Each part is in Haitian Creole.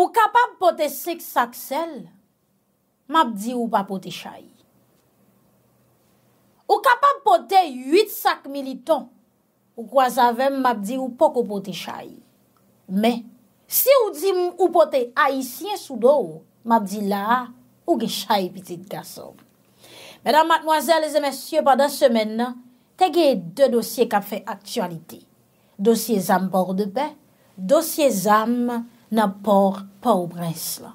Ou kapab pote sik sak sel, map di ou pa pote chay. Ou kapab pote yit sak militon, ou kwa zavem map di ou poko pote chay. Men, si ou di ou pote aisyen soudo, map di la, ou ge chay pitit kaso. Menan matnoazèl, lèzè mèsyè, padan semen nan, tege de dosye ka fe aktualite. Dosye zanm bordepe, dosye zanm nan por pa ou brens la.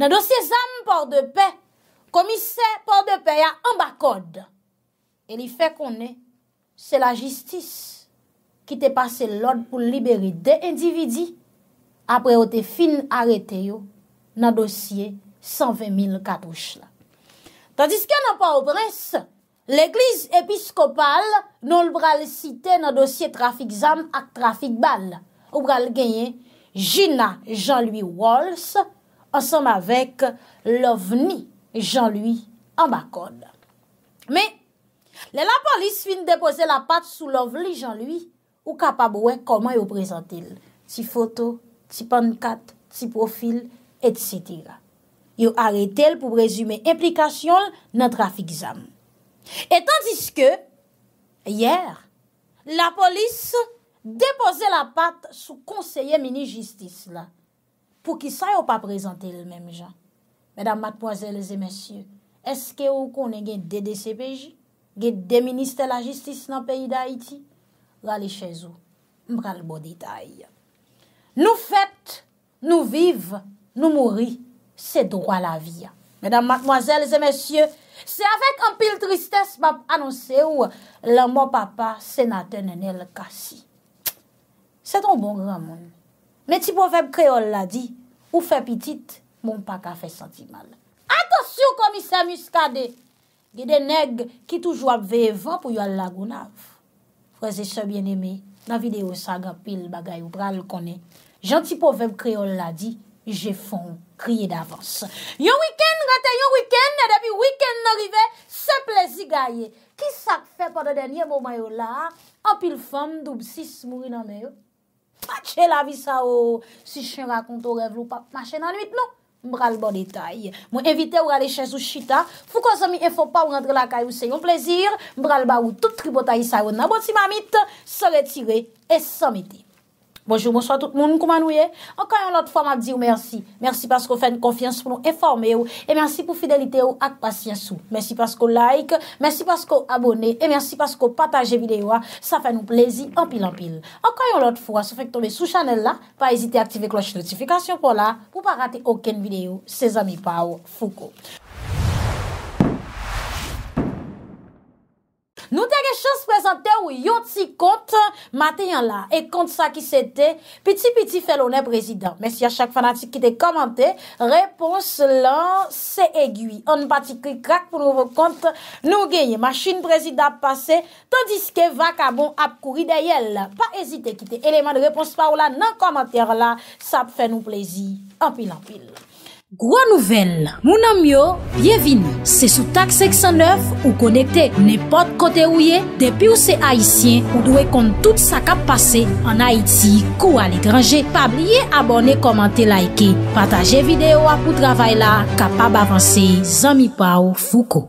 Nan dosye zan por de pe, komise por de pe ya ambakod. E li fe konen, se la jistis, ki te pase lod pou liberi de endividi, apre ou te fin arete yo, nan dosye 120.000 katouche la. Tadiske nan por brens, l'eklize episkopal, nou l'bral site nan dosye trafik zan ak trafik bal, ou bral genye, Gina Jean-Louis Walls, ansanm avèk l'ovni Jean-Louis ambakon. Mè, lè la polis fin depose la pat sou l'ovni Jean-Louis, ou kapab wè koman yo prezentil, ti foto, ti pankat, ti profil, et sitira. Yo aretel pou prezume implikasyon nan trafik zam. Et tandis ke, yèr, la polis... depoze la pat sou konseye mini-jistis la, pou ki sayo pa prezante l mèm jan. Mèdam matmoazèl zè mèsyè, eske ou konen gen DDC-PJ, gen deministe la jistis nan peyi da iti, lalè chèzou, mral bodi tay. Nou fèt, nou viv, nou mouri, se dro la vi. Mèdam matmoazèl zè mèsyè, se avèk anpil tristès pap anonsè ou, lè mò papa senate nenè l kasi. Se ton bon ramon. Meti povem kreol la di, ou fe pitit, moun pa kafe santi mal. Atosyo komise muskade, gede neg ki toujwa pve evan pou yon lagoun av. Freze se bien eme, na videyo sa gapil bagay ou pral kone. Janti povem kreol la di, je fon kriye davans. Yon wiken rate, yon wiken, e depi wiken norive, se plezi gaye. Ki sak fe poda denye mou mayo la, apil fam dup sis mou rinan meyo. Pache la vi sa ou, si chen rakonto revlou pap machen anuit nou, mbral ba bon detay. Mwen evite ou rale chen sou chita, fou ko zomi e fò pa ou rentre la kay ou se yon plezir, mbral ba ou tout tribo tay sa ou nan boti mamit, se retire et se meti. Bonjour, bonsoir tout moun, koumanouye? Enkanyon lot fwa ma di ou mersi. Mersi paskou fèn konfians pou nou eforme ou, e mersi pou fidelite ou ak pasyens ou. Mersi paskou like, mersi paskou abone, e mersi paskou pataje videyo a, sa fè nou plezi anpil anpil. Enkanyon lot fwa, se fèk tombe sou chanel la, pa ezite aktive kloche notifikasyon pou la, pou pa rate oken videyo, se zami pa ou foukou. Nou teke chans prezante ou yoti kont matenyan la. E kont sa ki sete, piti piti felonè prezident. Men si a chak fanatik ki te komante, repons lan se egui. An pati kri krak pou nou vokont nou genye. Machin prezident pase, tandiske vakabon ap kouri deyel. Pa ezite ki te eleman de repons pa ou la nan komante la. Sa pe fe nou plezi. An pil an pil. Gwa nouvel, mounan myo, byevini, se sou tak 609 ou konekte nepot kote ouye, depi ou se haisyen ou dwe kont tout sa kap pase an Haiti kou al ekranje. Pabliye abone, komante, laike, pataje videyo apou travay la, kapab avanse, zami pa ou fouko.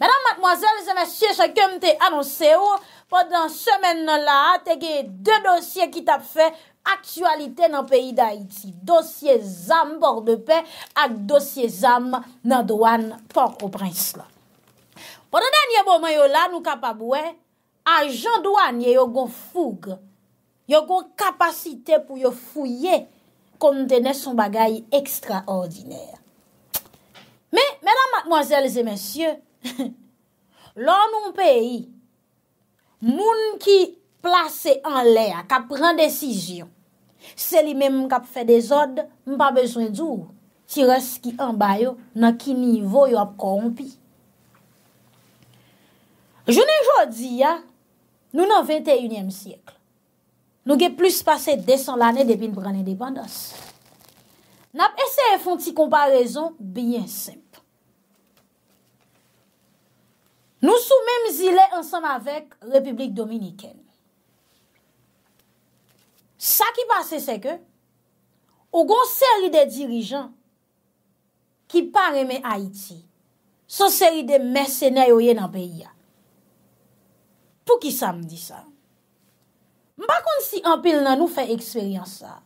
Madame, mademoiselle, zemesye, sa kem te anonse ou, oh, podan semen nan la, teke de dosye ki tap fey, Aktualite nan peyi d'Haïti, dosye zam bordepe ak dosye zam nan douan por o prins la. Pwede den ye bomanyo la nou kapabouen, a jan douan ye yo gon foug, yo gon kapasite pou yo fouye kon dene son bagay ekstraordinèr. Me, menan matmoazèl zè mensyè, lan nou peyi, moun ki... plase an lè a kap pran desisyon. Sè li mèm m kap fè desod, m pa beswen djou, ti res ki an bayo nan ki nivou yo ap korompi. Jounen jodi ya, nou nan 21èm syekl, nou ge plus pase 200 lannè depi n pran indépandos. Nap ese e fon ti komparèzon, byen semp. Nou sou mèm zile ansam avèk Republik Dominikèni. Sa ki pase se ke, ou gon seri de dirijan ki pareme Haiti, son seri de mersenay ouye nan peyi ya. Pou ki sa mdi sa? Mba kon si an pil nan nou fe eksperyans sa?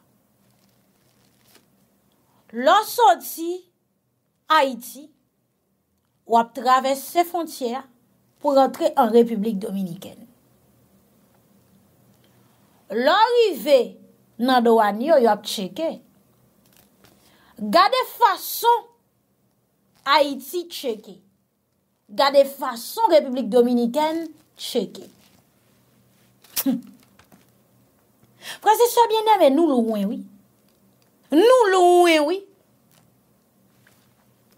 Lors sa ti, Haiti, wap traves se fontyer pou rentre an Republik Dominiken. lorive nan do wanyo yo ap cheke, gade fason Haiti cheke, gade fason Republik Dominiken cheke. Hm. Prese sobyenem e nou louwen wii. Nou louwen wii.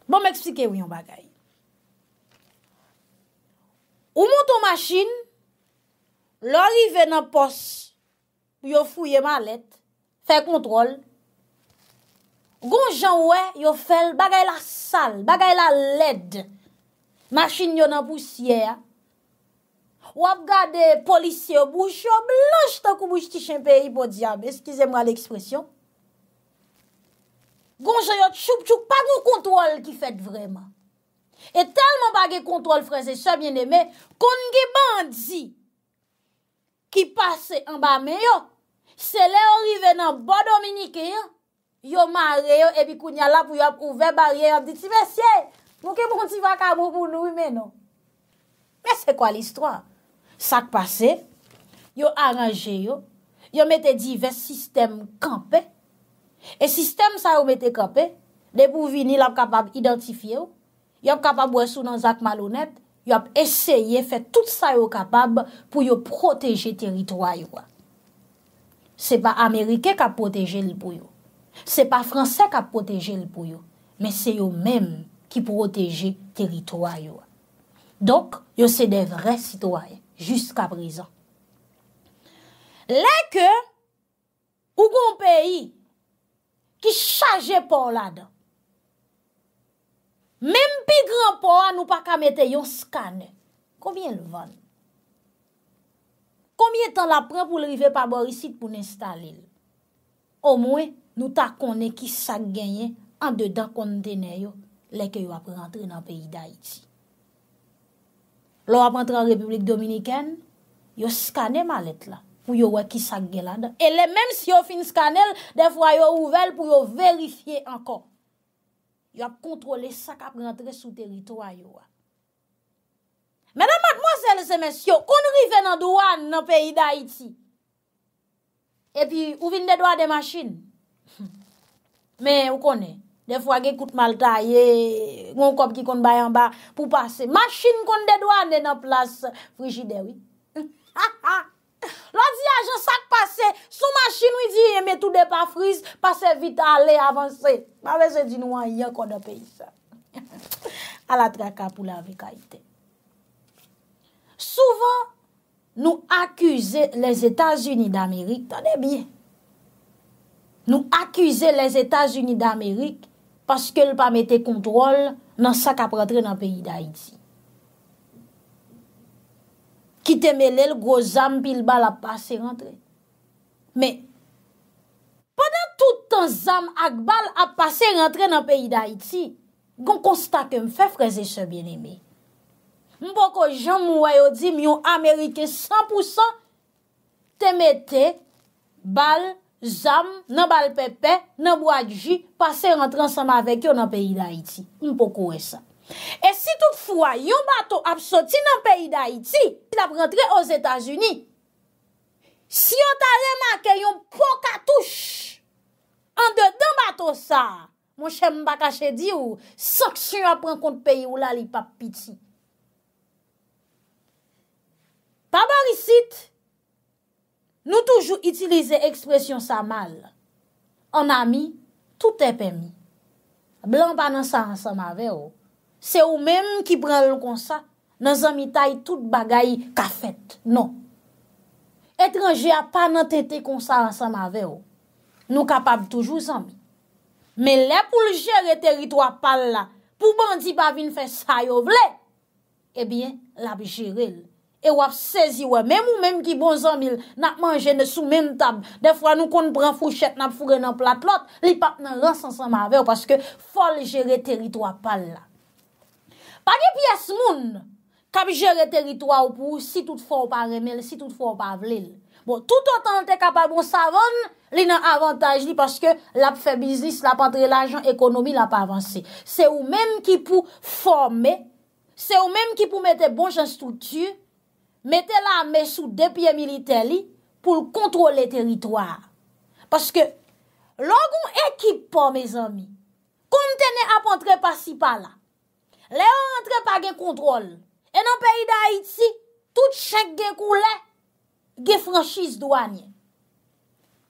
Bon m'eksplike wiyon bagay. Ou moutou masjin, lorive nan pos yo fouye malet, fe kontrol, gon jan we, yo fel bagay la sal, bagay la led, masin yon an poussye, wap gade polis yo bouch, yo blanche takou bouch tishen pe, ipo diyame, eskize mwa l'ekspresyon, gon jan yot choup choup, pa gou kontrol ki fet vreman, e telman bagay kontrol frese, sebyen eme, kon ge bandzi, ki pase an ba meyot, Se le yon rive nan bon dominike yon, yon mare yon ebi kounya la pou yon ap ouve barye, yon diti, mesye, moun ke moun ti va ka moun moun ou menon? Men se kwa listwa? Sak pase, yon aranje yon, yon mette divers sistem kampe, e sistem sa yon mette kampe, de pou vinil ap kapab identifiye yon, yon kapab wesou nan zak malounet, yon ap eseye, fè tout sa yon kapab pou yon proteje teritroy yon wak. Se pa Amerike ka proteje l pou yo, se pa Fransè ka proteje l pou yo, men se yo menm ki proteje teritoy yo. Donk, yo se de vre sitoy, jiska prizan. Lè ke, ou goun peyi ki chaje pou la dan, menm pi gran pou an ou pa kamete yon skane, koubyen l vande? ye tan la pran pou le rife pa borisit pou n'instale l. O mwen, nou ta konen ki sak genyen an dedan kontene yo leke yo ap rentre nan peyi da iti. Lo ap rentre an Republik Dominikèn, yo skane malet la pou yo wak ki sak genyan dan. E le menm si yo fin skanel, defwa yo ouvel pou yo verifiye ankon. Yo ap kontrole sak ap rentre sou teritwa yo wak. Mè nan mat mwasele se mèsyo, kon rife nan douan nan peyi da iti. E pi, ou vin de douan de machin. Mè ou konè, defwa ge koute malta, yè yon kop ki kon bayan ba pou pase. Machin kon de douan de nan plas frijidewi. Lò di aje sak pase, sou machin ou yi di, e mè tou de pa friz, pase vit a le avanse. Mè vese di nou an yon kon de peyi sa. A la traka pou la veka ite. Souvan nou akuse les Etats-Unis d'Amerik, tanè bie. Nou akuse les Etats-Unis d'Amerik paske l pa mette kontrol nan sa kap rentre nan peyi d'Haïti. Kitè me lè l gro zanm pil bal ap pase rentre. Me, padan toutan zanm ak bal ap pase rentre nan peyi d'Haïti, gon konsta ke m fe freze se bine mè. Mpo ko jen mwa yo di mi yon Amerike 100% te mette bal, zam, nan bal pepe, nan bo akji, pase rentran sama avek yo nan peyi da iti. Mpo kowe sa. E si tout fwa yon bato ap soti nan peyi da iti, si la prentre os Etasuni, si yon ta remake yon poka touche, an dedan bato sa, mwen chen mba kache di ou, sak si yon ap pren kont peyi ou la li pap piti. Pa barisit, nou toujou itilize ekspresyon sa mal. An ami, tout ep emi. Blan pa nan sa ansan ma veyo, se ou menm ki pran lou konsa, nan zan mi tay tout bagay ka fet, non. Etranje a pa nan tete konsa ansan ma veyo, nou kapab toujou zan mi. Me le pou l jere teritwa pal la, pou bandi pa vin fè sa yo vle, ebyen eh la bi jere l. e wap sezi wè, mèm ou mèm ki bon zanmil, nap manje nè sou men tam, defwa nou kon pran fouchet, nap fougè nan plat lot, li pat nan ransan san ma vèw, paske fol jere teritwa pal la. Pagè pi as moun, kap jere teritwa ou pou, si tout fol pa remel, si tout fol pa vle, bon, tout an tan te kapabon savon, li nan avantaj li, paske lap fè biznis, lap atre l'ajan, ekonomi lap avansè. Se ou mèm ki pou fòmè, se ou mèm ki pou mète bon jen stoutu, Mete la me sou depye milite li pou l kontrole teritoar. Paske logon ekip pa, me zami, kontene ap antre pa sipa la. Le an antre pa ge kontrole. E nan peyi da iti, tout chek ge koule, ge franshi zdoanye.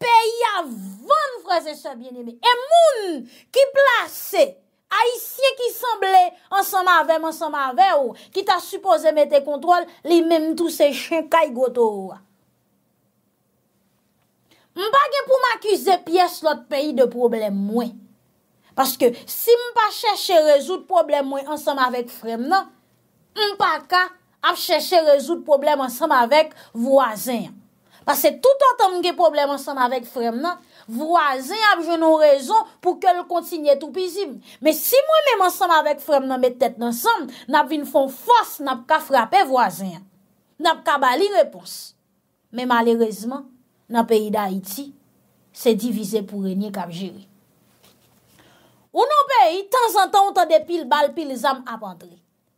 Peyi avan freze se biene me. E moun ki plase. Ay siye ki sanble ansanm avem ansanm ave ou, ki ta supose mette kontrol li menm tou se chen kaj goto ou. M pa ge pou makize piyes lot peyi de problem mwen. Paske si m pa cheshe rezout problem mwen ansanm avek frem nan, m pa ka ap cheshe rezout problem ansanm avek vwazen. Paske tout an temge problem ansanm avek frem nan, Vwazen ap jenon rezon pou ke l kontinye tou pizim. Me si mwen men ansanm avek frem nan met tèt nan sanm, nap vin fon fos nap ka frape wwazen. Nap ka bali repons. Me malerezman, nap e iday iti, se divize pou renyen kap jiri. O nou be, tan an tan ou tan depil bal pil zam ap andre.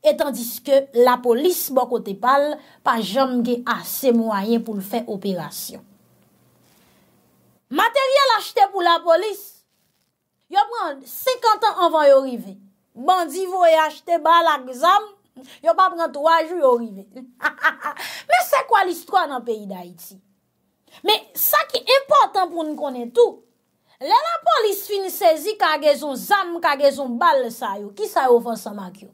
Etan diske la polis bok o te pal, pa jom ge ase mwayen pou l fe operasyon. Materyel achete pou la polis, yo pran 50 an anvan yo rive. Bandi voye achete bal ak zam, yo pa pran 3 jou yo rive. Me se kwa listwa nan peyi da iti? Me sa ki important pou nou konen tou, le la polis finisezi kagezon zam, kagezon bal sa yo, ki sa yo fonsan mak yo.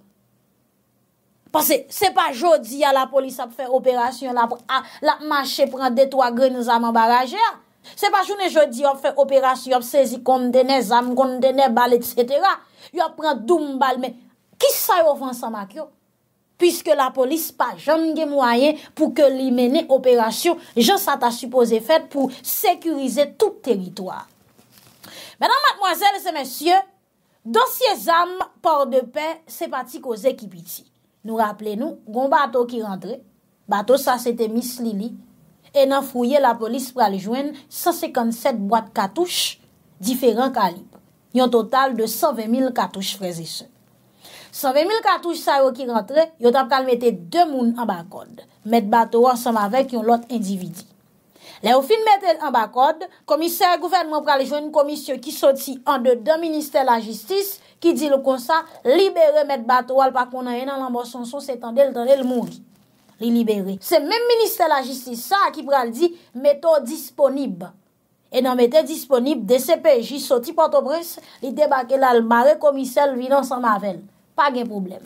Pase se pa jodi ya la polis ap fèr operasyon la, la manche pran 2-3 gren zaman baraje ya, Se pa joun e jodi yon fè operasyon, yon fè sezi kondene zam, kondene bal, etc. Yon pran doum bal, men, kis sa yon fonsan makyon? Piske la polis pa joun gen mwayen pou ke li mene operasyon. Jons sa ta suppose fèt pou sekurize tout teritoar. Menan matmoazèl se mèsyon, dosye zam, por de pen, se pati ko zè ki piti. Nou rappele nou, goun bato ki rentre, bato sa se te mis li li. E nan fwouye la polis pralijwen 157 bat katouche diferent kalib. Yon total de 120.000 katouche freze se. 120.000 katouche sa yo ki rentre, yon tap kal mette 2 moun an bak kode. Mette bat ouan sam avek yon lot individi. Le ou fin mette an bak kode, komisèr gouvenman pralijwen komisyon ki soti an de 2 minister la jistis ki di lo konsa libere mette bat ouan pa konan enan lanbosonson se tan deltarel mouni. li liberi. Se men minister la justice sa ki pral di, meto disponib e nan meten disponib de sepe, jisoti portobres li debake la l mare komise l vi nan san mavel. Pa gen problem.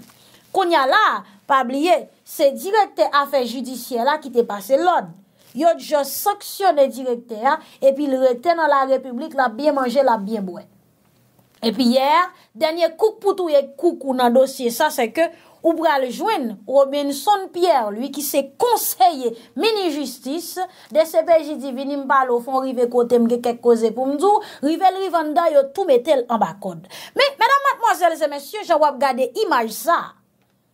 Konya la, pa bliye, se direkte afe judisye la ki te pase l od. Yot je saksyonne direkte ya, epi le reten nan la republik la bien manje la bien bouen. Epi yer, denye kouk pou tou ye kouk ou nan dosye sa, se ke ou bral jwen, ou oben son pier, lui ki se konseye mini-justis, de se bejidivini mbalo fon rive kote mge kek koze pou mdou, rive li vanda yo tou metel an bakon. Men, menan matmozèlese, mensyon, jan wap gade imaj sa.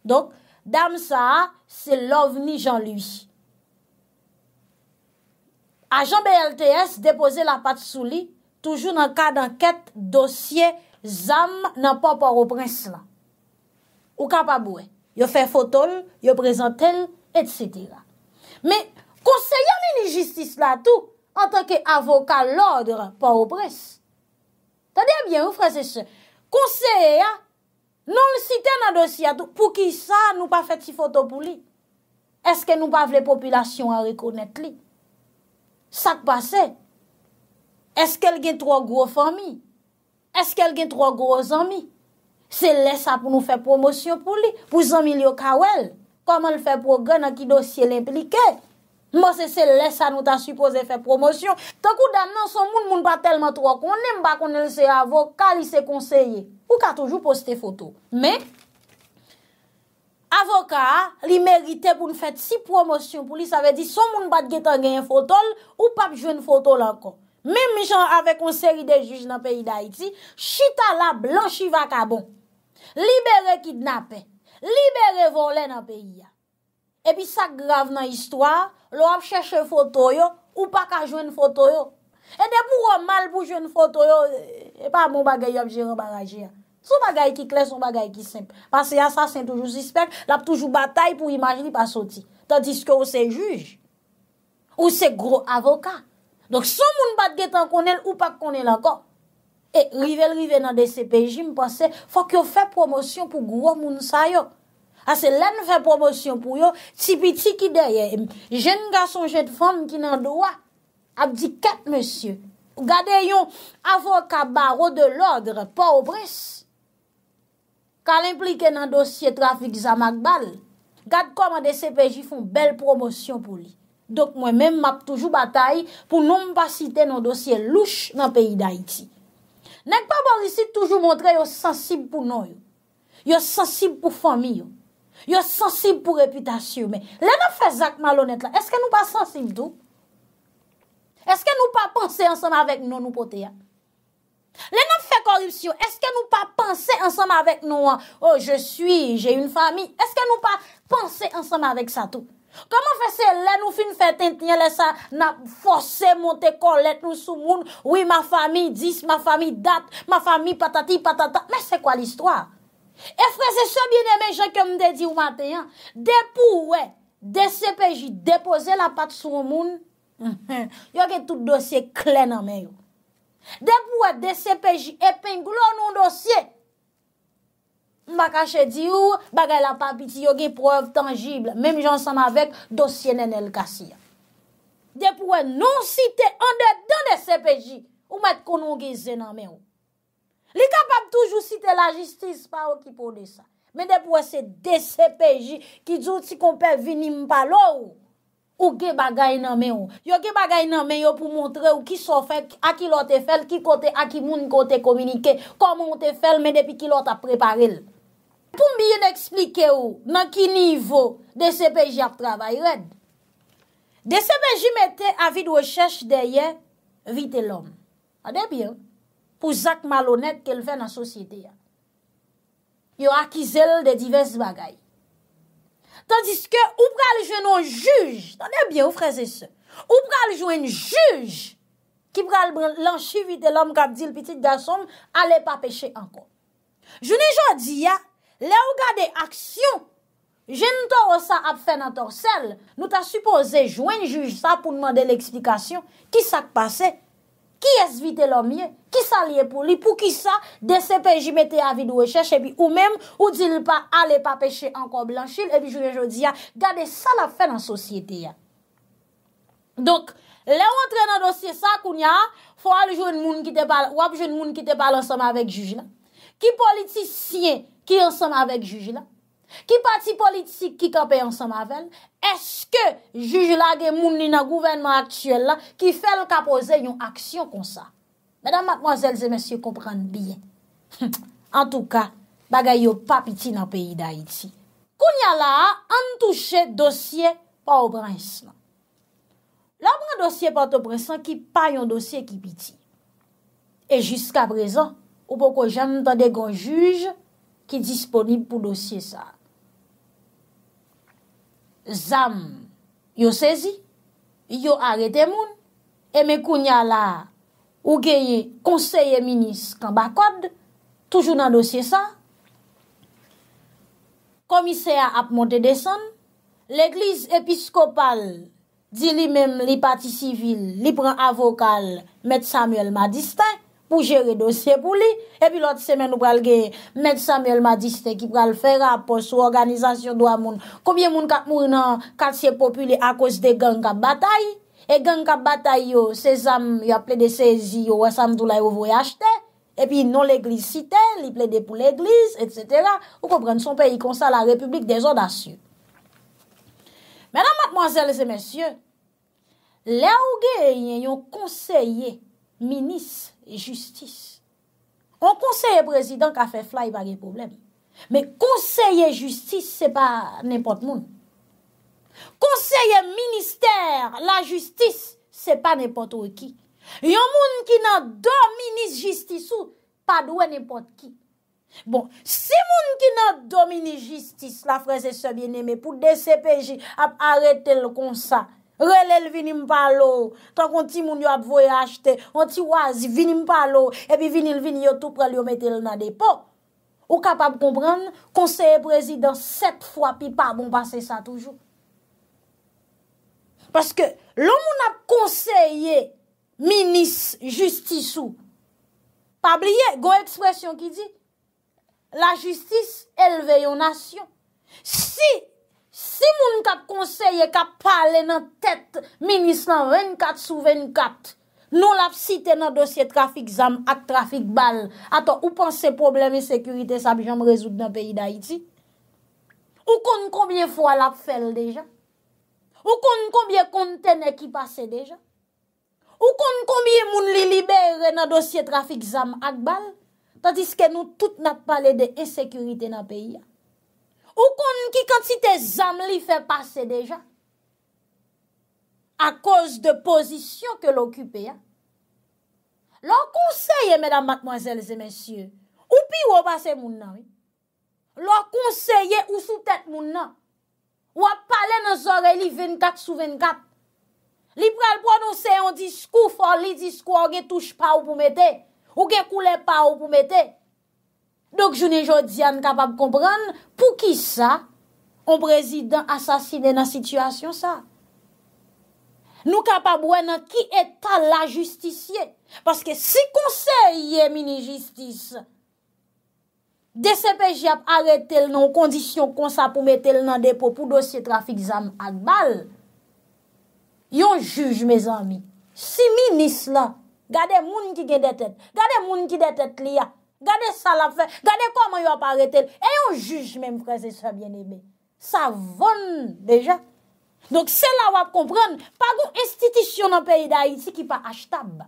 Donk, dam sa, se lov ni jan lui. Ajan BLTS depose la pat sou li, toujou nan ka dan ket dosye, zan nan pa pa reprens la. Ou kapabouè. Yo fè fotol, yo prezentel, et cetera. Me konseyè ni ni jistis la tou an tanke avokal l'ordre pa ou pres. Tadeye bien ou fre se se. Konseyè ya, nou li sitè nan dosi a tou. Pou ki sa nou pa fè ti fotol pou li? Eske nou pa vle populasyon a rekounet li? Sak basè? Eske el gen tro gwo fami? Eske el gen tro gwo zami? Se lè sa pou nou fè promosyon pou li. Pou zanmil yo kawel. Koman lè fè progen an ki dosye l'implike. Mò se se lè sa nou ta suppose fè promosyon. Tokou dan nan son moun moun ba telman trok. Moun nem ba konel se avokal li se konseye. Ou ka toujou poste foto. Me, avokal li merite pou nou fèt si promosyon pou li. Sa ve di son moun bat getan gen yon fotol ou pap jwen fotol an kon. Mem mi jan ave konseri de juj nan peyi da iti. Chita la blan chiva ka bon. Libere kidnapè, libere vole nan peyi ya. E pi sa grave nan histwa, lo ap chèche fotoyo, ou pa ka jwen fotoyo. E de pou an mal pou jwen fotoyo, e pa mou bagay ap jiran barajia. Son bagay ki kles, son bagay ki semp. Pase yas asen toujou zispek, lap toujou batay pou imagli pa soti. Tandis ke ou se juj, ou se gro avoka. Donk son moun bat getan konel ou pa konel anko. E rivel rive nan DCPJ mpwase fok yo fè promosyon pou gwo moun sa yo. Ase len fè promosyon pou yo, tipi ti ki deye, jen nga son jet fon ki nan doa, ap di ket monsye. Ou gade yon avokabaro de logre, pa obres, ka l'implike nan dosye trafik zamak bal, gade kom an DCPJ foun bel promosyon pou li. Dok mwen men map toujou batay pou nou mpa cite nan dosye louch nan peyi d'Haïti. Nèk pa Borisi toujou montre yo sensib pou nou yo? Yo sensib pou fami yo? Yo sensib pou reputasyon? Lè nan fè zak malonèt la? Eske nou pa sensib tout? Eske nou pa pansè ansam avèk nou nou potè ya? Lè nan fè koripsyon? Eske nou pa pansè ansam avèk nou an? Oh, je suis, jè yon fami. Eske nou pa pansè ansam avèk sa tout? Koman fese lè nou fin fè tentenye lè sa na fose monte kon let nou sou moun? Oui, ma fami dis, ma fami dat, ma fami patati patata. Mè se kwa l'histoire? E frè se se bine mè jè ke mde di ou matenyan? De pou wè, de se peji depose la pat sou moun? Yo gen tout dosye klen an mè yo. De pou wè, de se peji epenglo nou dosye? Mba kache di ou bagay la papiti yo ge preuve tangible. Mem jansama vek dosye nen el kasi ya. Non de pouwe non site an de dan de CPJ ou met konon ge ze nan men ou. Li kapab toujou site la jistise pa ou ki pou de sa. Men de pouwe se de CPJ ki djou ti konpe vini mpa lo ou. Ou ge bagay nan men ou. Yo ge bagay nan men ou pou montre ou ki so fe akilote fel, ki kote akimoun kote kominike. Koman ote fel men depi kilote a preparel. Poum biye n'eksplike ou nan ki nivou de sepeji ap travay red. De sepeji mette avid we chesh deye vite l'om. A debyen. Pou zak malonet ke l've nan sosyete ya. Yo akizel de divez bagay. Tandis ke ou pral jwenon juj. A debyen ou freze se. Ou pral jwenon juj ki pral lanshi vite l'om kak di l'pitit gason ale pa peche ankon. Jouni jodi ya Le ou gade aksyon, jen nou ta wosa ap fè nan torsel, nou ta suppose jwen juj sa pou nman de l'eksplikasyon, ki sa k'pase, ki es vite l'omye, ki sa liye pou li, pou ki sa, de sepe jimete avi dwe chèche, epi ou mèm, ou dil pa ale pa peche anko blanchil, epi jwen jodi ya, gade sa la fè nan sosyete ya. Dok, le ou tre nan dosye sa koun ya, wap jwen moun ki te balan soma vek juj la, ki politisyen, Ki yon seme avek jujila? Ki pati politik ki kape yon seme avek? Eske jujila ge moun ni nan gouvenman aktuel la ki fel kapoze yon aksyon kon sa? Medan matmozelze, monsye, kompran biye. En touka, bagay yo pa piti nan peyi da iti. Koun ya la, an touche dosye pa ou bran isman. La bran dosye pa tou presan ki pa yon dosye ki piti. E jiska prezon, ou poko jan mtande kon jujil, ki disponib pou dosye sa. Zam yo sezi, yo arete moun, e me kounya la ou geye konseye minis kan bakwad, toujou nan dosye sa. Komiseya ap monte desen, l'Eglise Episkopal di li mem li pati sivil, li pran avokal Met Samuel Madistek, pou jere dosye pou li, epi lot semen nou pral ge, medsam el madiste ki pral fera, pos ou organizasyon do a moun, koubyen moun kat moun nan katsye popule, akos de gen ka batay, e gen ka batay yo, sezam yo ple de sezi yo, asam dou la yo voyajte, epi non l'eglise site, li ple de pou l'eglise, et cetera, ou kou pren son peyi konsa la republik de zon asy. Menan matman zel semen syen, le ou ge yon konseye, minis, justice. Kon konseye prezident ka fe flay bagye problem. Me konseye justice se pa nepot moun. Konseye minister la justice se pa nepot wè ki. Yon moun ki nan domini justice ou pa dwe nepot ki. Bon, si moun ki nan domini justice, la freze se bien eme pou de CPJ ap arete le konsa. Rè lè l vinim pa lò, kwa konti moun yo ap voye achte, konti wazi vinim pa lò, epi vinil vin yo tout pral yo mette l nan depo. Ou kapap kompran, konseye prezident set fwa, pi pa bon pase sa toujou. Paske, loun moun ap konseye minis justisou, pa blye, gwa ekspresyon ki di, la justis elve yo nasyon. Si meni Si moun kat konseye ka pale nan tèt, minis nan 24 sou 24, nou lap site nan dosye trafik zam ak trafik bal, ata ou panse problem e sekurite sa bi janm rezout nan peyi da iti? Ou kon konbyen fwa lap fel deja? Ou kon konbyen kontene ki pase deja? Ou kon konbyen moun li liber nan dosye trafik zam ak bal? Ta diske nou tout nap pale de e sekurite nan peyi ya. Ou kon ki kantite zan li fè pase deja? A koz de pozisyon ke l'okupè ya? Lò konseye, mèdam, mackmwazèl, zè mèsyè, ou pi wò pase moun nan? Lò konseye ou sou tèt moun nan? Ou ap pale nan zore li 24 sou 24? Li pral pronose yon diskou, fò li diskou an gen touche pa ou pou mète, ou gen koule pa ou pou mète, Dok jounen joun diyan kapab kompran pou ki sa an prezident asasine nan situasyon sa. Nou kapab wè nan ki etal la justisye. Paske si konseyye mini-justis de sepeji ap aretel nan kondisyon konsa pou metel nan depo pou dosye trafik zan akbal. Yon juj me zan mi. Si minis la, gade moun ki gen detet, gade moun ki detet liya. gade sa la fe, gade koman yo apare tel, e yon juj mèm prese sa bien ebe. Sa von dejan. Donk se la wap kompran, pa goun estitisyon an pey da iti ki pa ashtab.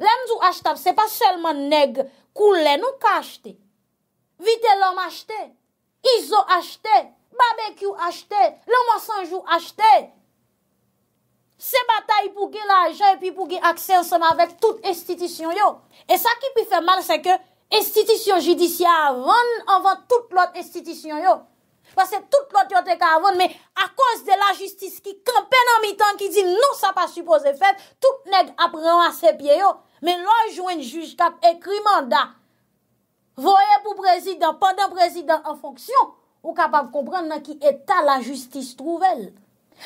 Lèm zou ashtab, se pa selman neg kou lèm nou ka ashte. Vite lèm ashte, izo ashte, babekyou ashte, lèm wasanjou ashte. Se batay pou ge la aje, epi pou ge akse anseman vek tout estitisyon yo. E sa ki pi fe mal, se ke estitisyon jidisyon avon, anvan tout lot estitisyon yo. Pas se tout lot yote ka avon, me a kouz de la jistis ki kampen an mi tan, ki di nou sa pa suppose feb, tout neg apren anse pie yo, men lò jwen juj kat ekri manda. Voye pou prezidant, pandan prezidant an fonksyon, ou kapav kompren nan ki etal la jistis trouvel.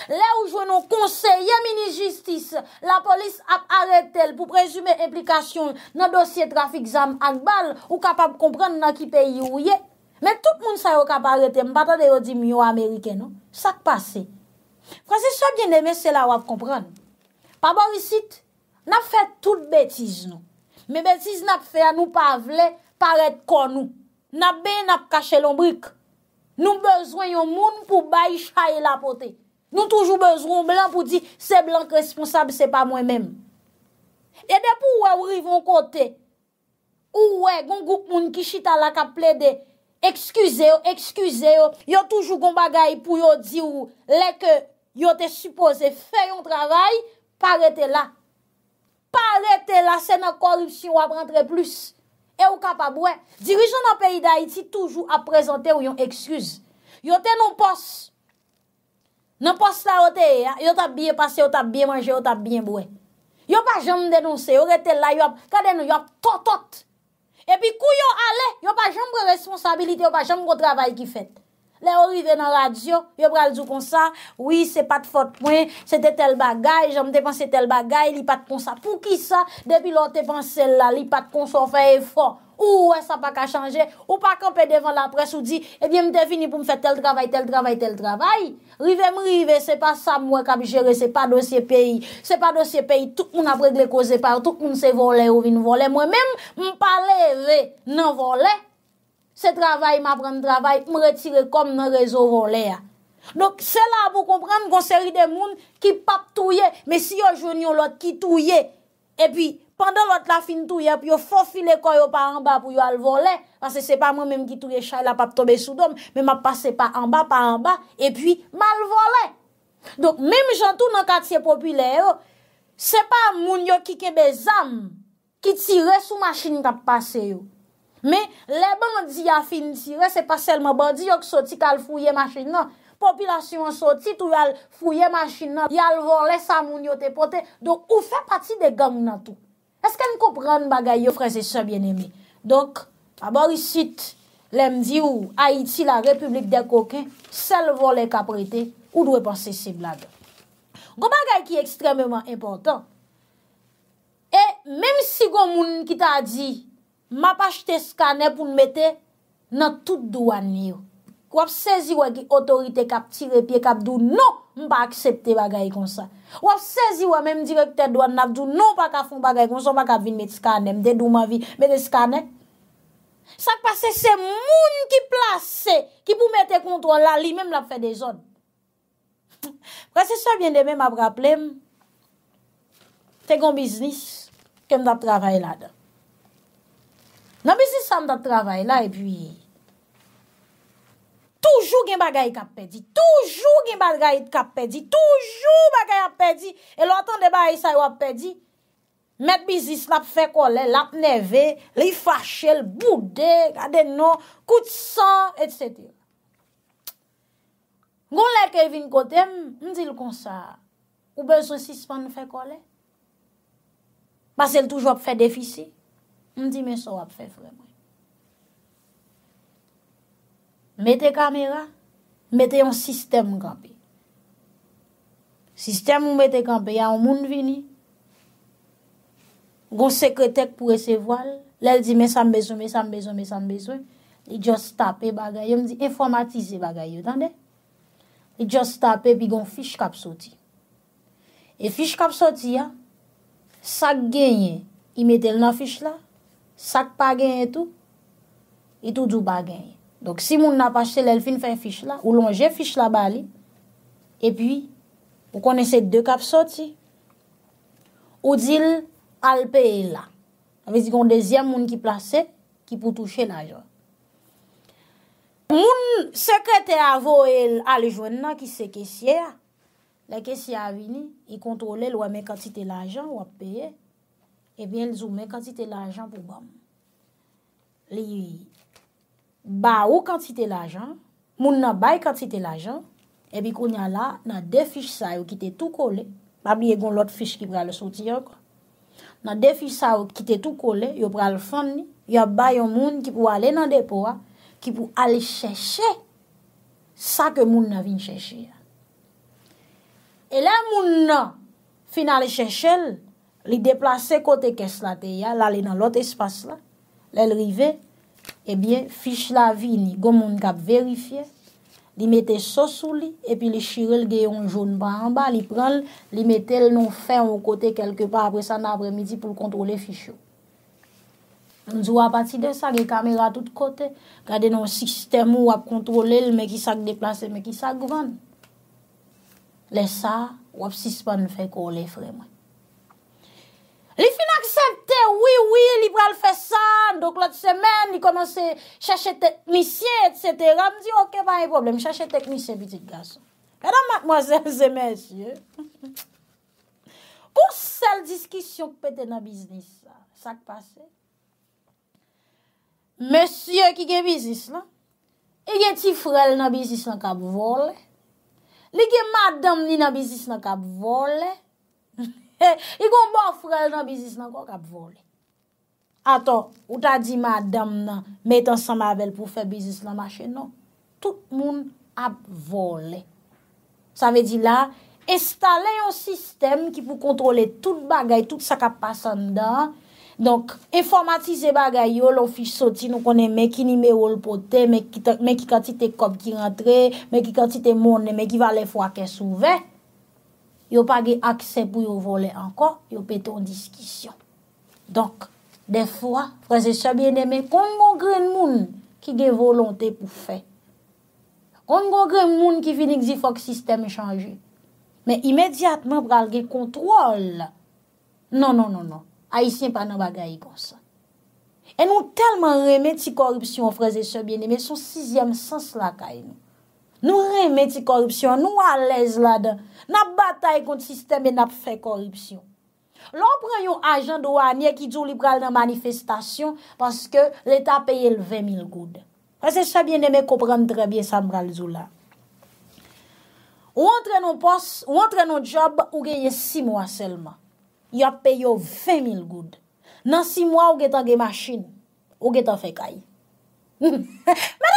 Le ou jo nou konseye mini-justis, la polis ap arete el pou prezume implikasyon nan dosye trafik zanm ak bal ou kapap komprende nan ki peyi ou ye. Men tout moun sa yo kap arete, mbata de yo di myo Amerike nou. Sak pase. Kwa se so bien deme se la wap komprende. Pa borisit, nap fet tout betiz nou. Me betiz nap fe a nou pa vle paret kon nou. Nap ben ap kache lombrik. Nou bezwen yon moun pou bayi chaye la pote. Nou toujou bezoun blan pou di, se blan k responsab se pa mwen menm. E depou wè ou rivon kote, ou wè gongouk moun kishita la ka ple de, ekskuse yo, ekskuse yo, yo toujou gong bagay pou yo di ou, leke yo te suppose fe yon travay, parete la. Parete la, se nan korup si yo ap rentre plus. E ou kapab wè. Dirijon nan peyi da iti toujou ap prezante yo yon ekskuse. Yo te non posse. Nan pos la o te e, yo tap biye pase, yo tap biye manje, yo tap biye mbwe. Yo pa jom denonse, yo rete la, yo ap kade nou, yo ap totot. E pi kou yo ale, yo pa jom re responsabilite, yo pa jom re travay ki fete. Le yo rive nan radyo, yo pral zou kon sa, wii se pat fote mwen, se te tel bagay, jom te pan se tel bagay, li pat kon sa. Pou ki sa, depi lo te pan se la, li pat kon sa faye fò. Ou wè sa pa ka chanje, ou pa kompe devan la pres ou di, ebyen eh mte fini pou mfe tel travay, tel travay, tel travay. Rivem rive, se pa sa mwen kab jere, se pa dosye peyi. Se pa dosye peyi, tout mwen apre de le koze par, tout mwen se vole ou vin vole. Mwen mèm mpa leve, nan vole. Se travay, mwen apren travay, mwen retire kom mwen rezo vole ya. Donk, se la pou komprende, kon seri de moun ki pap touye, mwen si yo jwen yon lot ki touye, e pi... pandan lot la fin touye, pi yo fofile koyo pa anba pou yo alvole, fase se pa mwen menm ki touye chay la pap tobe sou dom, menm ap pase pa anba pa anba, e pi malvole. Don, menm jantou nan katiye popule yo, se pa moun yo kikebe zam, ki tire sou masini tap pase yo. Men, le ban di ya fin tire, se pa selman ban di yo ki soti kal fouye masini nan, popilasyon soti touye al fouye masini nan, yal vole sa moun yo te pote, don ou fe pati de gang nan tou. Eske an kopran bagay yo franse sebyen eme? Donk, abor isit, lem di ou, Aiti la Republik de Koke, sel vo le kaprete, ou dwe panse se blag. Go bagay ki ekstrememan impotant, e, mem si go moun ki ta di, ma pa chete skane pou nmete, nan tout douan ni yo. Wap sezi wè ki otorite kap tire pie kap dou nou mpa aksepte bagay kon sa. Wap sezi wè mèm direkter douan nap dou nou pa kafon bagay kon sa mpa kap vin met skanem, dedou ma vi met skanem. Sak pa se se moun ki plase ki pou mette kontrol la li mèm la fè de zon. Prosesor bende mèm ap raplem, te kon biznis kem da travay la de. Nan biznis sa mda travay la e pwi... Toujou gen ba gayi kap pedi, toujou gen ba gayi kap pedi, toujou ba gayi ap pedi, e lo atan de ba a isay wap pedi, met bizis la pfe kole, lap neve, li fache, l boudek, adeno, kout san, et sete. Gon le ke vin kote, m di l konsa, oube sou sispan fwe kole, bas el toujou ap fwe defisi, m di me sou ap fwe freman. Mete kamera, mete yon sistem yon kampe. Sistem yon mete kampe, ya yon moun vini. Gon sekretek pou rese voal. La el di, mè san bezou, mè san bezou, mè san bezou. I just tape bagay yo, mè di informatize bagay yo, tan de? I just tape pi gon fich kap soti. E fich kap soti ya, sak genye, i metel nan fich la. Sak pa genye tou, i tou dou pa genye. Donk si moun nan pa chete lèl fin fè fich la, ou lonje fich la bali, epi, ou konese de de kap soti, ou dil alpe e la. Anvezi kon dezyan moun ki place, ki pou touche nanjou. Moun sekete avou el aljou nan ki se kesye a, la kesye avini, i kontrole l wame kati te lanjou, wap peye, ebyen l zoume kati te lanjou pou bam. Li yu yi. ba ou kantite l'ajan, moun nan bay kantite l'ajan, epi konya la, nan defish sa yo ki te tou kole, babi ye goun lot fish ki pre al soti yo, nan defish sa yo ki te tou kole, yo pre al fon ni, yo bay yo moun ki pou ale nan depo, ki pou ale chèche, sa ke moun nan vin chèche. E la moun nan fin ale chèche, li deplase kote kes la te ya, la le nan lot espas la, la le rive, Ebyen, fich la vi ni, gom moun kap verifiye, li mette sosou li, epi li shirel geyon joun pa anba, li prel, li mette l nou fè an kote kelke pa apresan apre midi pou kontrole fich yo. Ndou apati de sa, gey kamera tout kote, gade nou sistem ou ap kontrole l meki sak deplase, meki sak gran. Le sa, wap sispan fè korle freman. Li fin aksepte, wii wii, li pral fè san, dok lot semen, li komanse chache teknisyen, etsete, ramdi, ok, pa yon problem, chache teknisyen, piti gason. Edan, madmozèl, zè mèsyè. Kou sel diskisyon k pète nan biznis sa? Sa k pase? Mèsyè ki ge biznis, la? I ge ti frel nan biznis nan kap volè? Li ge madam li nan biznis nan kap volè? He, i kon bo frel nan bizis nan, kon kap vole. Aton, ou ta di madame nan, metan san mabel pou fè bizis nan machè nan, tout moun ap vole. Sa ve di la, estalè yon sistem ki pou kontrole tout bagay, tout sa kap pasan dan. Donk, informatize bagay yo, lon fich soti nou konen men ki ni me oul pote, men ki kantite kop ki rentre, men ki kantite mounen, men ki valè fwa kè souvek. yo pa ge akse pou yo vole ankon, yo peton diskisyon. Donk, defwa, freze sebyen eme, konn gongren moun ki ge volante pou fe. Konn gongren moun ki finik zi fok sistem chanjou. Men imediatman pral ge kontrol. Non, non, non, non. Aisyen pa nan bagay kon sa. En nou telman remeti korupsyon freze sebyen eme sou 6e sens la kay nou. Nou remeti korupsyon, nou walez la dan. Nap batay kont sisteme nap fe korupsyon. Lò prenyon ajan do waniye ki djou liberal nan manifestasyon paske l'Etat peye l'20.000 goud. Pase chabien eme kopran trebyen sa mbral zou la. Wantre nou pos, wantre nou job, ougeye 6 mwa selman. Yop peyo 20.000 goud. Nan 6 mwa ougeye tan gen masjin, ougeye tan fe kaj. Madame!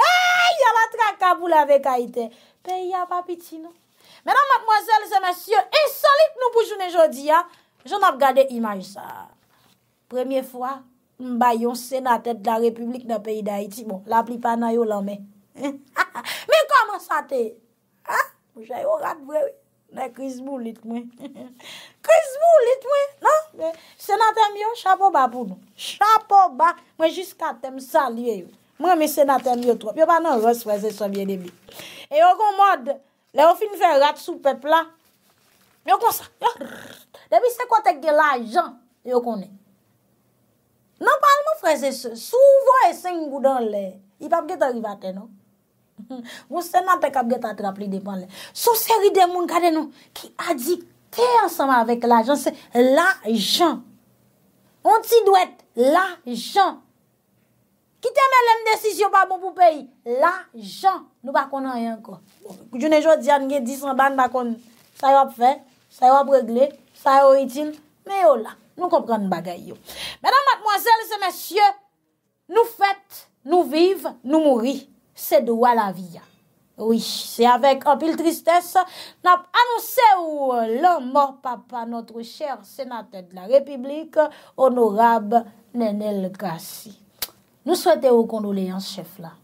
Hey, yon la trak kabou non. la vek Aitè. Pe yon pa piti nou. Menan matmozèl se mèsyon insolite nou pou jounen jodi ya. Joun ap gade imay sa. Premye fwa, mba yon senatèd la republik nan peyi d'Aitè, mwen. La plipa nan yon lan mè. Men koman sa te? Ha? Mwen jayon rat vwe wè. Mwen kriz mou lit mwen. Kriz mou lit mwen, non? nan? Senatèm yon, chapo ba pou nou. Chapo ba. Mwen jiska tem salye yon. Mwen mwen se naten li yo tro, pyo pa nan rous freze sobyen debi. E yo kon mod, le yo fin fè rat sou pepla, yo kon sa, yo rrrr, debi se kotek de la jan, yo kon e. Nan pal mwen freze se, souvo e sen goudan le, i papget arivate no. Mwen se naten kapget ati la pli depan le. Sou seri de moun kade nou, ki a di kè ansama vek la jan, se la jan. Mwen ti dwet la jan. Ki te men lèm desisyon pa bon pou peyi. La, jan, nou bakon nan yon kon. Kou jounen jò diyan nge disan ban bakon sa yon ap fè, sa yon ap regle, sa yon ritin. Mè yon la, nou kompran bagay yon. Mè nan matmoazèl se mèsyè, nou fèt, nou viv, nou mouri, se dwa la viya. Ouish, se avèk apil tristès, nap anonsè ou lè mor papa, notre chèr senatèd la repiblik, onorab nenèl krasi. Nou souwete ou kondole yon sèf la.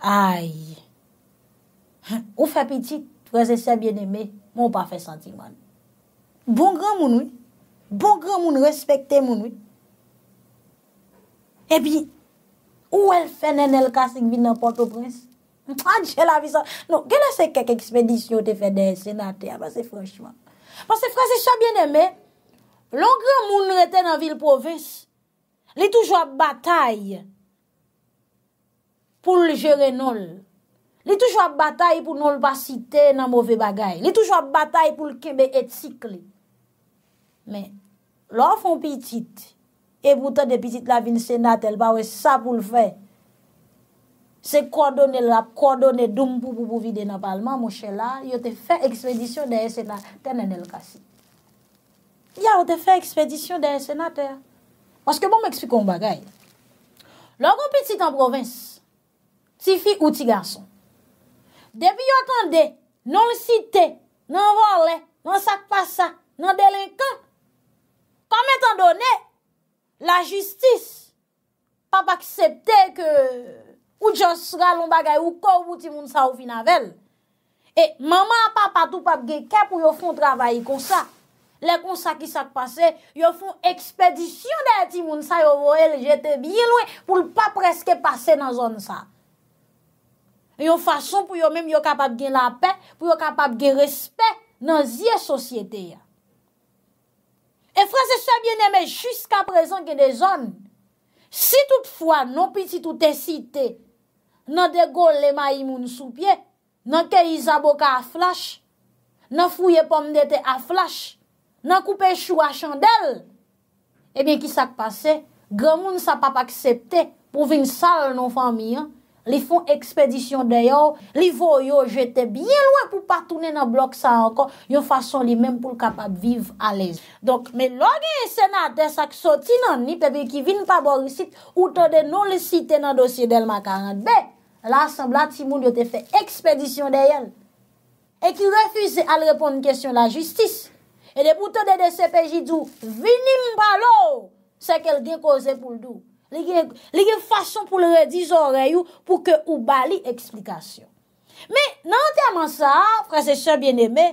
Aïe. Ou fè piti, tou reze sè bien eme, moun pa fè santi man. Bon gran moun ou, bon gran moun respekte moun ou. E pi, ou el fènen el kasek vin nan Port-au-Prince? Anjè la visan. Non, genè sè kek ekspedisyon te fè de senate, anpase franchman. Anpase fransè sè bien eme, lon gran moun nou rete nan vil province. Li toujwa batay pou l jere nol. Li toujwa batay pou nol pa site nan mwove bagay. Li toujwa batay pou l kebe etikli. Men, l or fon pitit, e boutan de pitit la vin senatel pa we sa pou l fe, se kondone la kondone doun pou pou pou vide nan palman mwoshe la, yo te fe ekspedisyon deye senatel nan el kasi. Ya yo te fe ekspedisyon deye senatel. Paske bon m'ekspliko yon bagay. Lòk yon pitit an provins, ti fi ou ti gason. Depi yon kande, non l'site, non vore, non sakpasa, non delinkan, komet an donè, la justis, pa pa kisepte ke ou tjan sra l'on bagay ou kov ou ti voun sa ou finavel. E, mama a pa patou pa gè, kè pou yon fon travay kon sa. Le kon sa ki sak pase, yo foun ekspedisyon de eti moun sa yo voel jete biye lwen pou l pa preske pase nan zon sa. Yo fason pou yo menm yo kapab gen la pe, pou yo kapab gen respet nan zye sosyete ya. E franse sebyen eme jiska prezant gen de zon, si toutfwa nou piti toutesite nan de gole ma imoun sou pie, nan ke izaboka aflash, nan fouye pomdete aflash, nan koupe chou a chandel. Ebyen eh ki sak pase, gremoun sa pa pa aksepte pou vin sal nan fami an, li fon ekspedisyon de yo, li voyo jete bien lwen pou pa toune nan blok sa ankon, yon fason li men pou kapap viv alez. Donk, men logi senate sak soti nan ni pebe ki vin pa bor ou te de non le site nan dosye del makarant. Be, la sembla ti moun yo te fe ekspedisyon de yo e ki refuze al repon n kestyon la justis. E de bouton de de sepeji d'ou, vinim balo, sekel gen kose pou l'dou. Li gen fason pou l redi zorey ou, pou ke ou bali eksplikasyon. Me nan teman sa, preseche bieneme,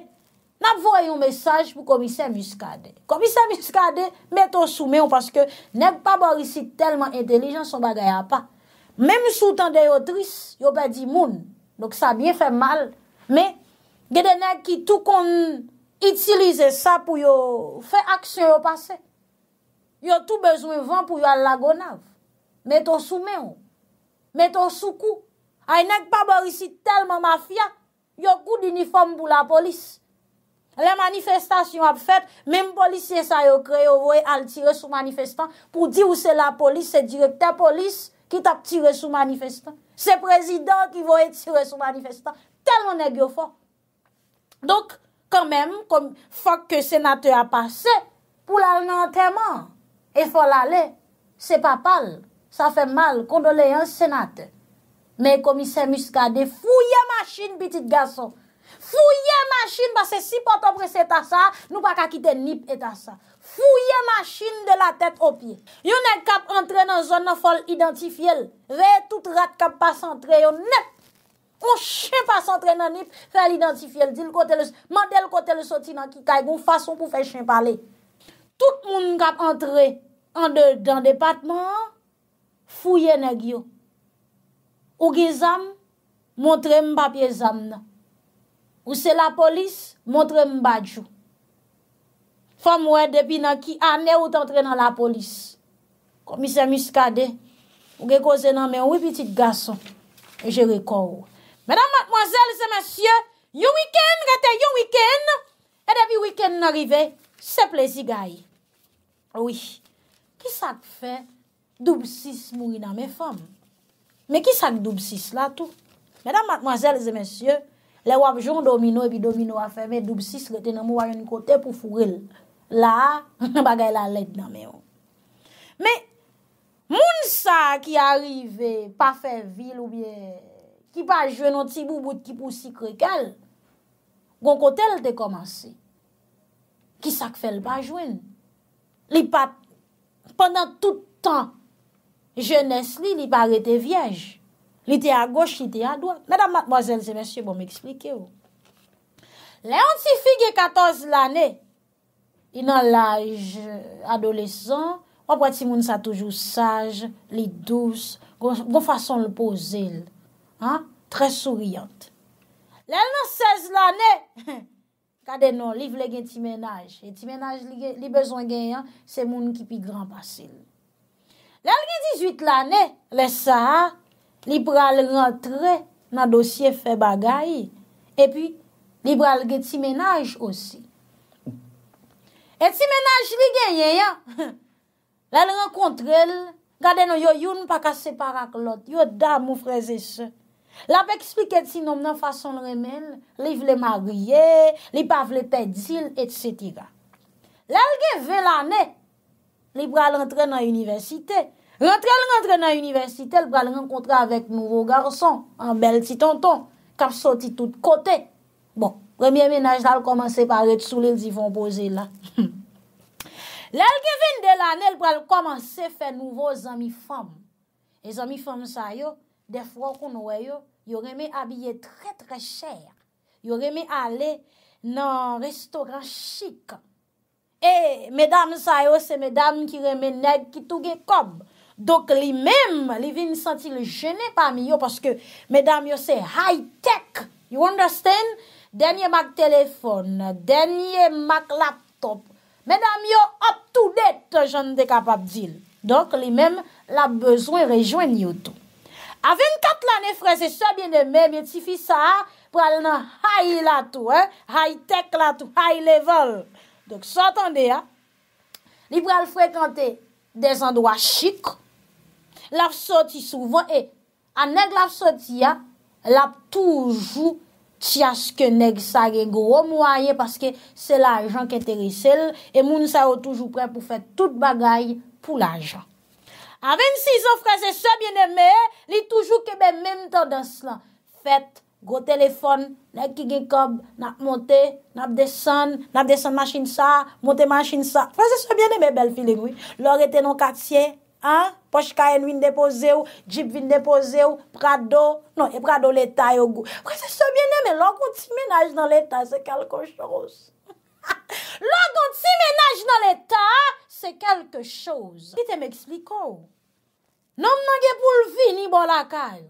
nap vwoy yon mesaj pou komisen viskade. Komisen viskade, meto soume ou, paske nek pa borisi telman intelijans, son bagay apa. Mem sou tan de yo tris, yo be di moun. Dok sa bien fe mal. Me, gen de nek ki tou kon... itilize sa pou yo fe aksyon yo pase. Yo tou bezwe van pou yo al lagonav. Meton sou men ou. Meton sou kou. Ay neg pa borisi telman mafya. Yo kou diniform pou la polis. Le manifestasyon ap fet, menm polisye sa yo kre yo voye al tire sou manifestan pou di ou se la polis se direk te polis ki tap tire sou manifestan. Se prezidor ki voye tire sou manifestan. Telman neg yo fon. Dok, Kan men, fok ke senate a pase pou lal nan teman. E fol ale, se pa pal, sa fe mal kondole yon senate. Men komise muskade, fouye masin pitit gason. Fouye masin, bas se si potopre se ta sa, nou pa kakite nip et ta sa. Fouye masin de la tet opye. Yon ne kap entre nan zon nan fol identifiel. Ve tout rat kap pas entre yon net. Mwen chen pa s'entren nan nip, fè l'identifye l'dil kote l'soti nan ki kaj bon fason pou fè chen pale. Tout moun mkap entre nan depatman, fouye negyo. Ou gizam, montre m papye zam nan. Ou se la polis, montre m badjo. Fè mwen depi nan ki anè ou t'entren nan la polis. Komise miskade, ou gè kozen nan men wè piti gason. E Je rekor wè. Mèdam matmwazèl zè mèsyè, yon wikèn gète yon wikèn, e devy wikèn nè rive, se plezi gayi. Ouwi, ki sa k fè dubsis mouni nan mè fèm? Mè ki sa k dubsis la tout? Mèdam matmwazèl zè mèsyè, lè wap joun domino epi domino a fèm, mè dubsis gète nan mou a yon kote pou furel. La, bagay la led nan mè yon. Mè, moun sa ki a rive, pa fè vil ou vye, ki pa jwen an ti bou bout ki pou si krikal, gon kote l te komanse, ki sak fe l pa jwen. Li pa, pandan tout tan, jenès li, li pa rete viej, li te a goch, li te a doan. Madame, mademoiselles et messieurs, bon m'expliquez ou. Le an ti fige katoz l anè, in an laj adolescent, wap wati moun sa toujou saj, li douz, gon fason l pose l. an, tre souryante. Lèl nan 16 l'anè, kade nan, liv lè gen ti menaj, e ti menaj li bezon gen yon, se moun ki pi gran pasil. Lèl gen 18 l'anè, lè sa, li pral rentre, nan dosye fe bagay, e pi, li pral gen ti menaj osi. E ti menaj li gen yon, lèl renkontrel, kade nan, yo yon pa kase parak lot, yo dam mou freze se. La pe eksplike ti nom nan fason remen, li vle marye, li pa vle pedzil, et setira. La elge ve lanen, li pral rentre nan universite. Rentre lanen rentre nan universite, li pral renkontre avèk nouvo garson, an bel ti tonton, kap soti tout kote. Bon, premye menaj la l komanse par et sou lèl di fon pose la. La elge ven de lanen, li pral komanse fè nouvo zami fam. E zami fam sa yo. De fwo kon wè yo, yo reme abye tre tre chèr. Yo reme ale nan restoran chik. E, medam sa yo, se medam ki reme neg ki touge kob. Dok li mem, li vin senti le jenè pa mi yo, paske medam yo se high tech. You understand? Denye mak telefon, denye mak laptop. Medam yo up to date, jen de kapab dil. Dok li mem, la bezwen rejwen yo tou. Avim kat lan e fre, se sebyen de me, mwen ti fi sa, pral nan high lato, high tech lato, high level. Dok so atande ya, li pral frekante de zan doa chik, laf soti souvan, e aneg laf soti ya, lap toujou tiaske neg, sa ge gro mwaye, paske se la ajan ke terise, e moun sa yo toujou pre pou fe tout bagay pou la ajan. Avèm si yon fraze sebyen eme, li toujou kebe mèm tendans lan. Fèt, go telefon, lèk ki ge kob, nap monte, nap desen, nap desen machin sa, monte machin sa. Fraze sebyen eme bel fili mwi. Lòre tenon katsyen, pochka en win depoze ou, jip win depoze ou, prado, non, e prado letay ou gou. Fraze sebyen eme, lòre konti menaj nan letay, se kalkon choros. kelke chouz. Ki te m'ekspliko. Non mange pou l'vi ni bon lakay.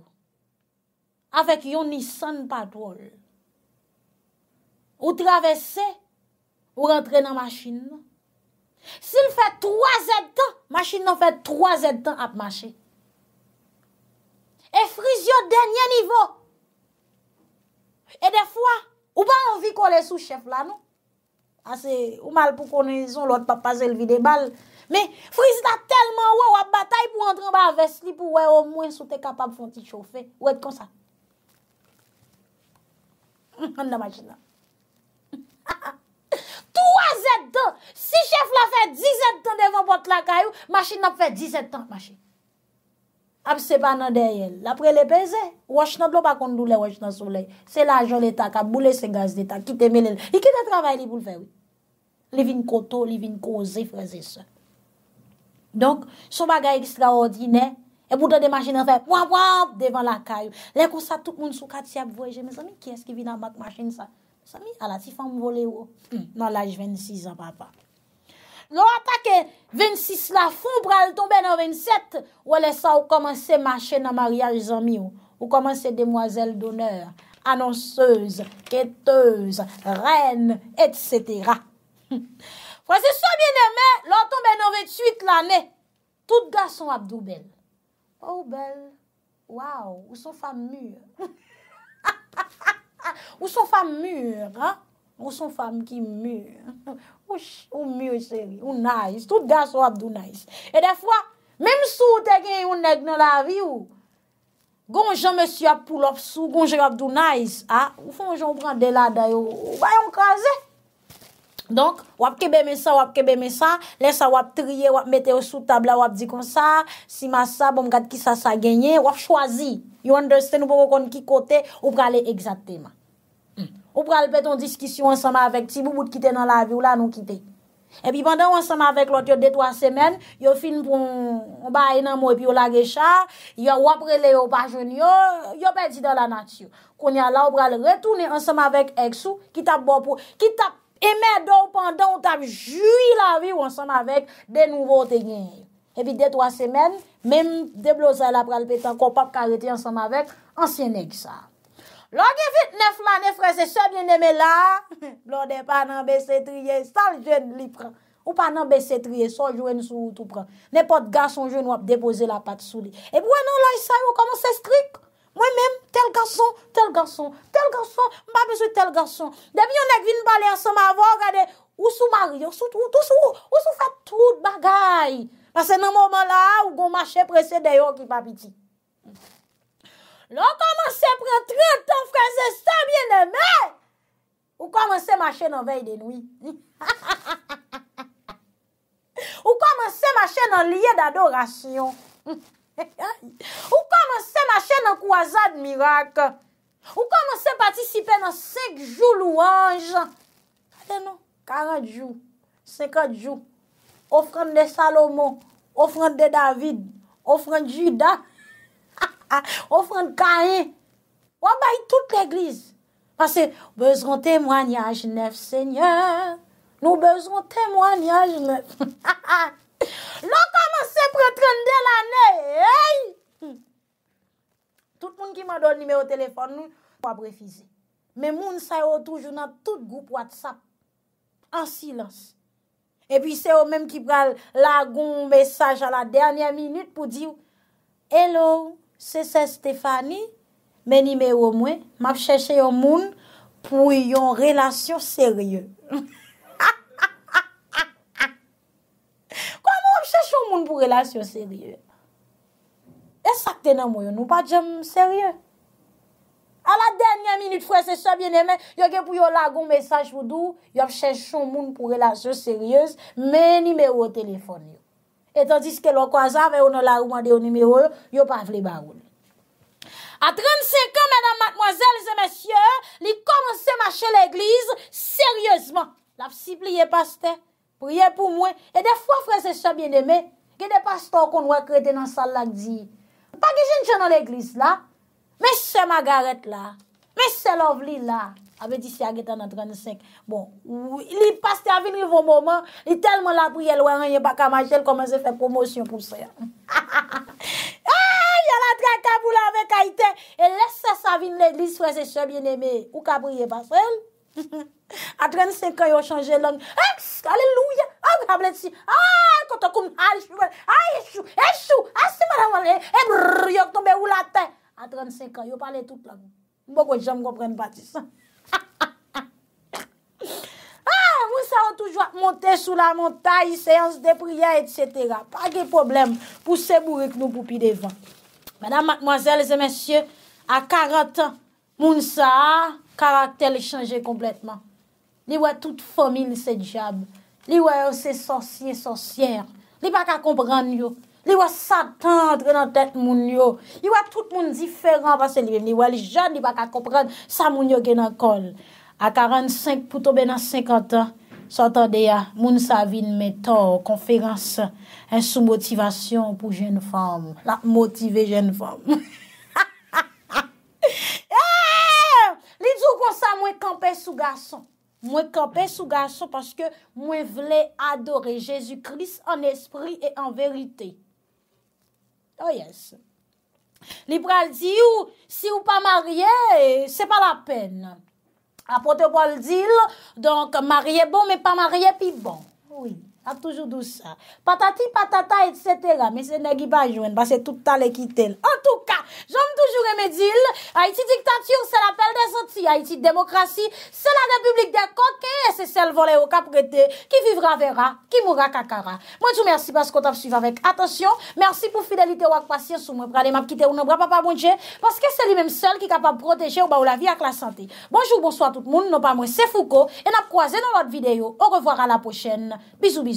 Afek yon ni san patrol. Ou travesse, ou rentre nan machin nou. Sil fè 3 zèd tan, machin nou fè 3 zèd tan ap machè. E friz yo denye nivou. E defwa, ou ba anvi kone sou chef lan nou. Ase ou mal pou kononizon lout pa pazel vide bal. Me friz la telman we wap batay pou entran ba avest li pou we wap mwen sou te kapab fon ti chofe. Ou et kon sa. An nan machin la. 3 et 2. Si chef la fe 10 et 10 devan pot la kayou, machin la fe 10 et 10 machin. Ape se pa nan dey el. La pre le peze. Wach nan do pa kondou le wach nan sole. Se la jol etak a boule se gaz etak ki te mene. I ki te travay li pou l fe wou. Li vin koto, li vin koze, feze se. Donk, sou bagay ekstraordine, e boutan de machin an fe, wap wap, devan la kayo. Lèk oh. hmm. ou sa tout moun sou kati ap voyeje, mè zami, ki eski vin an bat machin sa? Sami, alati fam vole ou? Non, laj 26 an papa. Non, ata ke 26 la foun, pral to ben an 27, wè lè sa ou komanse machin an maryaj zami ou. Ou komanse demwazel doner, anonseuse, keteuse, ren, etc., Fwa se so bien eme, lanton ben 98 l ane Tout ga son abdou bel Ou bel, waw, ou son fam mure Ou son fam mure, ou son fam ki mure Ou mure seri, ou naise, tout ga son abdou naise E defwa, mem sou te gen yon neg nan la vi ou Gonjon me si ap pou lop sou, gonjon abdou naise Ou fonjon bran de la dayo, bayon kaze Donk, wap kebe me sa, wap kebe me sa, lesa wap triye, wap mete yo sou tabla, wap di kon sa, si ma sa, bom gade ki sa sa genye, wap chwazi. You understand ou pou kon ki kote, ou prale egzapte ma. Ou prale peton diskisyon ansama avek ti, mou bout kite nan la vi ou la nou kite. Epi pandan ou ansama avek lot yo de twa semen, yo fin pou mba enanmou epi yo la gecha, yo wap rele yo pa jenyo, yo pe di dan la natyo. Kon ya la ou prale retoune ansama avek ek sou, ki tap bo pou, ki tap E men do pandan ou tab jui la vi ou ansanm avek de nouvo tenyen. Epi de twa semen, menm de blozay la pral petan ko pap kaleti ansanm avek, ansyen neg sa. Lo ge fit nefman, nefresen, sebyen neme la, lo de panan besetriye, sal jwen li pran. Ou panan besetriye, sal jwen sou tou pran. Ne pot gason jwen wap depoze la pat sou li. E pou anon la isay ou kaman se strik. Mwen menm, tel ganson, tel ganson, tel ganson, mba bezwe tel ganson. Demi yon ek vin bali an seman avon, gade, ou sou mari, ou sou, ou sou, ou sou fap tout bagay. Pase nan moman la, ou goun mache prese deyo ki papiti. Non koman se prentre ton prese se bieneme, ou koman se mache nan vey denoui. Ou koman se mache nan liye dadorasyon. Ou komanse mache nan kouazade mirake? Ou komanse patisipe nan sekjou louange? Kade nou? Karadjou, sekadjou, ofran de Salomon, ofran de David, ofran de Judas, ofran de Kain, wabayi tout l'eglise. Pase, bezran temwanyan jenef, seigneur. Nou bezran temwanyan jenef. Ha ha ha! Lò kama se pretrende lanè. Tout moun ki mwa don nime yo telefon nou, wap refize. Men moun sa yo toujou nan tout goup WhatsApp. An silans. E pi se yo menm ki pral lagoun mesaj a la dernyan minute pou diw. Hello, se se Stefani, men nime yo mwen. Map chèche yo moun pou yon relasyon sèrye. Mwen. moun pou relasyon serye. E sakte nan moun, nou pa djem serye. A la denye minute, fwese sebyen eme, yo ke pou yo lagoun mesaj wou dou, yo chen chon moun pou relasyon serye, men nimeyo o telefon yo. Etan diske lo kwa zav, e ou nan la ouman de yo nimeyo, yo pa vle baroun. A 35 an, menan matmoazel, se mesye, li koman se mache l'eglize, seryezman. Laf si pliye paste, priye pou mwen, e defwa fwese sebyen eme, Ge de pastor kon wak rete nan sal lak di. Pa ge jen chan nan l'eglis la? Mèche se magaret la? Mèche se lov li la? Avedi si agetan nan 35. Bon, li pastor avin rivo mouman, li telman la priye lwen anye baka majel komanse fè promosyon pou sè. Ya la drakabou la avè kaitè, e lesse sa vin l'eglis fwè se chèm jen eme. Ou ka priye basrel? a 35 an yo chanje lang, epsk, aleluya, a, koto koum, a, esou, esou, a, si mada wane, ebrr, yo ktoube ou latan, a 35 an yo pale tout lang, mbogo jam gopren bati san, ha, ha, ha, a, moun sa wou toujwa, monte sou la bon, ah, montaye, seyans de pria, et cetera, pa ge problem, pou se bourik nou boupi de van, mèdam, mòzèl, zè mèsyè, a 40 an, Moun sa, karakter li chanje kompletman. Li wè tout fomil se dijab. Li wè yon se sorsyen sorsyen. Li wè ka kompran yo. Li wè sa tendre nan tet moun yo. Li wè tout moun diferan vase li wè. Li wè li jan, li wè ka kompran sa moun yo genan kol. A 45, pouto benan 50 an, sot an de ya, moun sa avin metor, konferans, en sou motivasyon pou jen fom. La motive jen fom. kampe sou gason. Mwen kampe sou gason paske mwen vle adore Jezu Kris an espri e an verite. Oh yes. Libral di ou, si ou pa marye, se pa la pen. A poten woldil, donk marye bon, men pa marye pi bon. Oui. a toujours douce Patati, patata, etc. Mais c'est n'est pas joué, parce tout ta le En tout cas, j'aime toujours aimer deals. Haïti dictature, c'est l'appel des anti. Haïti démocratie, c'est la république des coquets, c'est celle volée au caprété, qui vivra verra, qui mourra cacara. Moi, je vous remercie parce que t'as suivi avec attention. Merci pour fidélité ou patience ou moi, quitté. ou non, papa, bon parce que c'est lui-même seul qui est capable de protéger ou bah la vie avec la santé. Bonjour, bonsoir tout le monde, non pas moi, c'est Foucault, et n'a croisé dans l'autre vidéo. Au revoir à la prochaine. Bisous, bisous.